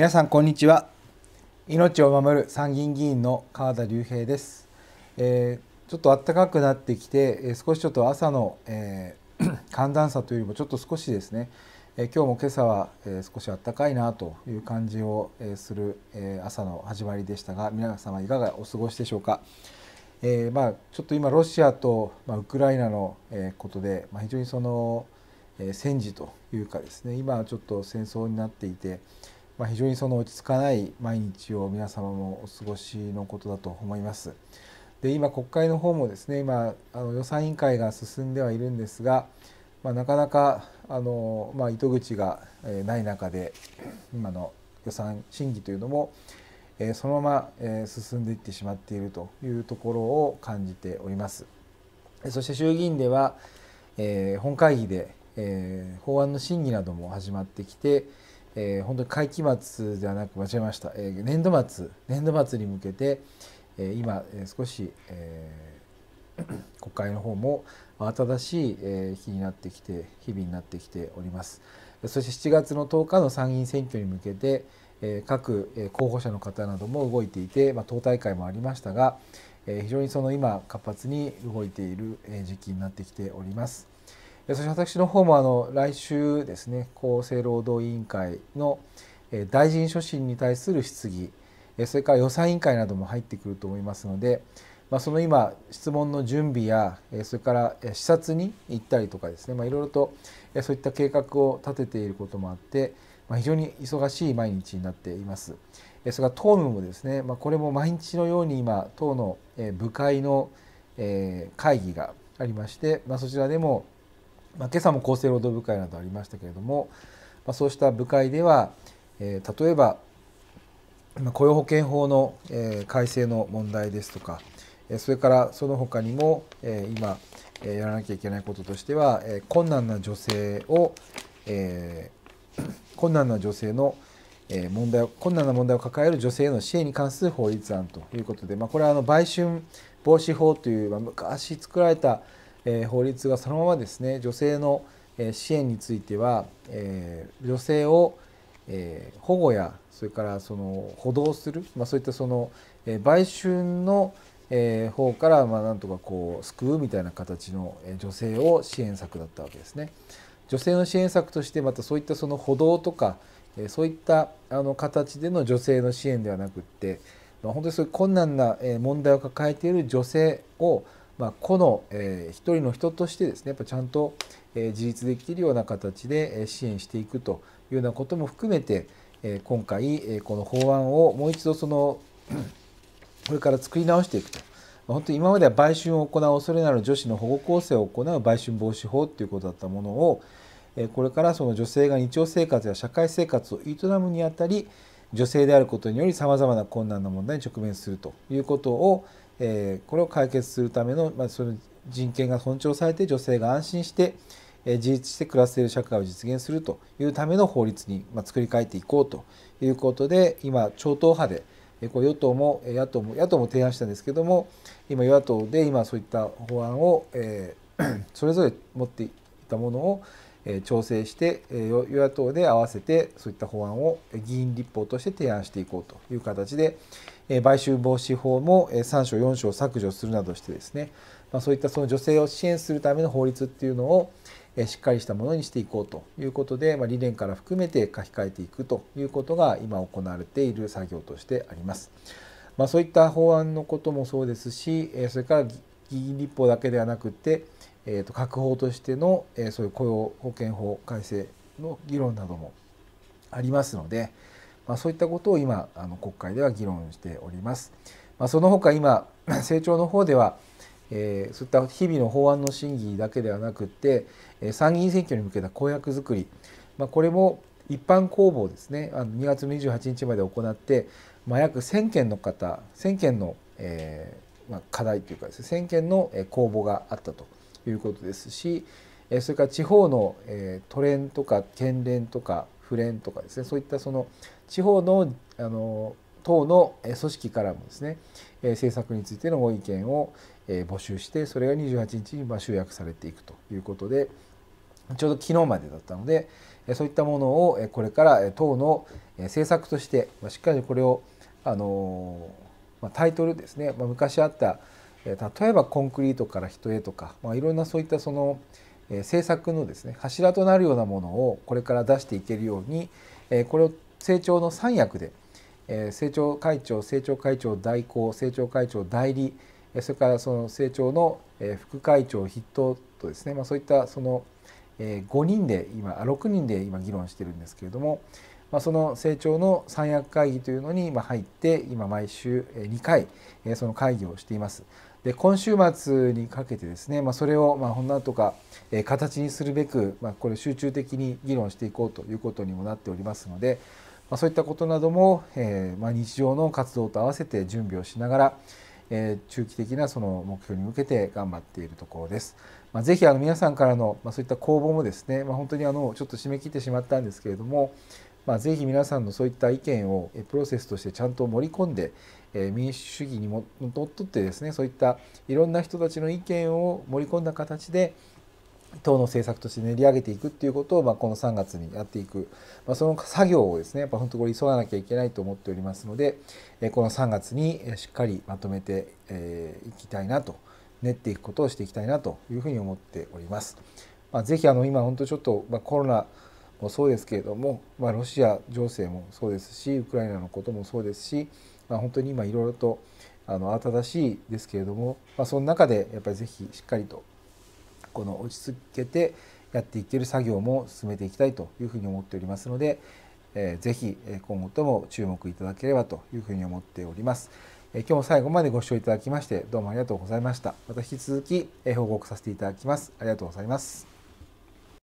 皆さんこんにちは命を守る参議院議員の川田隆平です、えー、ちょっと暖かくなってきて、え少しちょっと朝の、えー、寒暖差というよりもちょっと少しですね、えー、今日も今朝は、えー、少し暖かいなという感じを、えー、する、えー、朝の始まりでしたが皆様いかがお過ごしでしょうか、えー、まあちょっと今ロシアと、まあ、ウクライナの、えー、ことで、まあ、非常にその、えー、戦時というかですね今はちょっと戦争になっていてまあ、非常にその落ち着かない毎日を皆様もお過ごしのことだと思います。で今国会の方もですね今あの予算委員会が進んではいるんですが、まあ、なかなかあの、まあ、糸口がない中で今の予算審議というのも、えー、そのまま、え進んでいってしまっているというところを感じております。そして衆議院では、えー、本会議で、え法案の審議なども始まってきて、えー、本当に会期末ではなく間違えました、えー、年度末年度末に向けて、えー、今、えー、少し、えー、国会の方も慌ただしい、えー、日になってきて日々になってきておりますそして7月の10日の参議院選挙に向けて、えー、各候補者の方なども動いていて、まあ、党大会もありましたが、え非常にその今活発に動いている時期になってきております。そして私の方もあの来週ですね厚生労働委員会の大臣所信に対する質疑それから予算委員会なども入ってくると思いますので、まあ、その今質問の準備やそれから視察に行ったりとかですね、まあ、いろいろとそういった計画を立てていることもあって、まあ、非常に忙しい毎日になっています。それから党務もですね、まあ、これも毎日のように今党の部会の会議がありまして、まあ、そちらでもまあ、今朝も厚生労働部会などありましたけれども、まあ、そうした部会では、えー、例えば雇用保険法の、えー、改正の問題ですとかそれからその他にも、えー、今やらなきゃいけないこととしては困難な女性を、えー、困難な女性の問題困難な問題を抱える女性への支援に関する法律案ということで、まあ、これはあの売春防止法という、まあ、昔作られたえ法律がそのままですね女性の支援については、え女性を、え保護やそれからその補導する、まあ、そういったその、え売春の、え方からまなんとかこう救うみたいな形の女性を支援策だったわけですね。女性の支援策としてまたそういったその補導とか、えそういったあの形での女性の支援ではなくって、まあ、本当にそういう困難な問題を抱えている女性を、まあ、個の、えー、一人の人としてですねやっぱちゃんと、えー、自立できるような形で、え支援していくというようなことも含めて、えー、今回、えー、この法案をもう一度その これから作り直していくと。本当に今までは売春を行う恐れのある女子の保護構成を行う売春防止法ということだったものをこれからその女性が日常生活や社会生活を営むにあたり女性であることによりさまざまな困難な問題に直面するということをえこれを解決するための,、まその人権が尊重されて女性が安心して、え自立して暮らせる社会を実現するというための法律に、ま作り変えていこうということで今超党派で、えこう与党も野党も野党も提案したんですけども今与野党で今そういった法案を、え それぞれ持っていたものを調整して与野党で合わせてそういった法案を議員立法として提案していこうという形で買収防止法も3章4章削除するなどしてですね、まあ、そういったその女性を支援するための法律っていうのをしっかりしたものにしていこうということで、まあ、理念から含めて書き換えていくということが今行われている作業としてあります。まあ、そういった法案のこともそうですしそれから議員立法だけではなくて、えー、と各法としての、えそういう雇用保険法改正の議論などもありますので、まあ、そういったことを今あの国会では議論しております。まあ、その他今政調 の方では、えー、そういった日々の法案の審議だけではなくて、えー、参議院選挙に向けた公約づくり、まあ、これも一般公募ですねあの2月28日まで行って、まあ、約1,000件の方1,000件の、えーまあ、課題というかです、ね、1,000件の公募があったということですしそれから地方の、えー、都連とか県連とか府連とかですねそういったその地方のあの党の組織からもですね政策についてのご意見を募集してそれが28日に集約されていくということでちょうど昨日までだったのでそういったものをこれから党の政策としてしっかりこれをあのタイトルですね昔あった例えばコンクリートから人へとか、まあ、いろんなそういったその、政策のですね柱となるようなものをこれから出していけるようにこれを成長の三役で成長会長成長会長代行成長会長代理それからその成長の副会長筆頭とですね、まそういったその5人で今6人で今議論してるんですけれども、まその成長の三役会議というのに入って今毎週2回その会議をしています。で今週末にかけてですね、まあ、それをまあほんなんとか形にするべく、まあ、これ集中的に議論していこうということにもなっておりますので、まあ、そういったことなども、えー、まあ日常の活動と合わせて準備をしながら、えー、中期的なその目標に向けて頑張っているところです。まあ、ぜひあの皆さんからの、まあ、そういった公募もですね、まあ、本当にあのちょっと締め切ってしまったんですけれども、まあ、ぜひ皆さんのそういった意見をプロセスとしてちゃんと盛り込んで、え民主主義にのっとってですねそういったいろんな人たちの意見を盛り込んだ形で党の政策として練り上げていくっていうことを、まあ、この3月にやっていく、まあ、その作業をですねやっぱ本当これ急がなきゃいけないと思っておりますのでこの3月にしっかりまとめていきたいなと練っていくことをしていきたいなというふうに思っております。まあ、ぜひあの今本当ちょっと、まコロナもそうですけれども、まあ、ロシア情勢もそうですしウクライナのこともそうですし、まあ、本当に今いろいろとあの慌ただしいですけれども、まあ、その中でやっぱり是非しっかりとこの落ち着けてやっていける作業も進めていきたいというふうに思っておりますので、えー、ぜひ今後とも注目いただければというふうに思っております。えー、今日も最後までご視聴いただきましてどうもありがとうございました。また引き続き報告させていただきます。ありがとうございます。